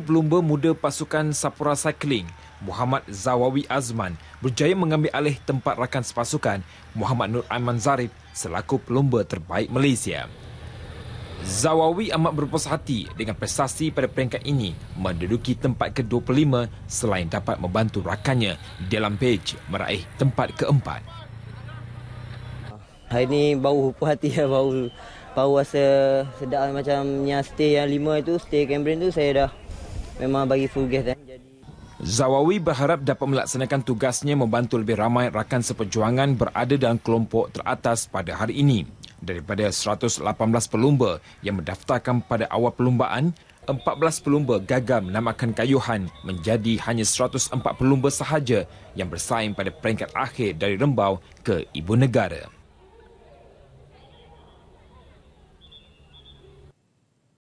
Pelumba muda pasukan Sapura Cycling, Muhammad Zawawi Azman berjaya mengambil alih tempat rakan sepasukan Muhammad Nur Aiman Zarif selaku pelumba terbaik Malaysia. Zawawi amat berpuas hati dengan prestasi pada peringkat ini menduduki tempat ke-25 selain dapat membantu rakannya dalam page meraih tempat keempat. Hari ini bau puas hati ya, bau bau rasa sedap macam yang stay yang lima itu, stay Cambrian itu saya dah memang bagi full gas dan jadi Zawawi berharap dapat melaksanakan tugasnya membantu lebih ramai rakan seperjuangan berada dalam kelompok teratas pada hari ini. Daripada 118 pelumba yang mendaftarkan pada awal perlumbaan, 14 pelumba gagal menamakan kayuhan menjadi hanya 104 pelumba sahaja yang bersaing pada peringkat akhir dari Rembau ke Ibu Negara.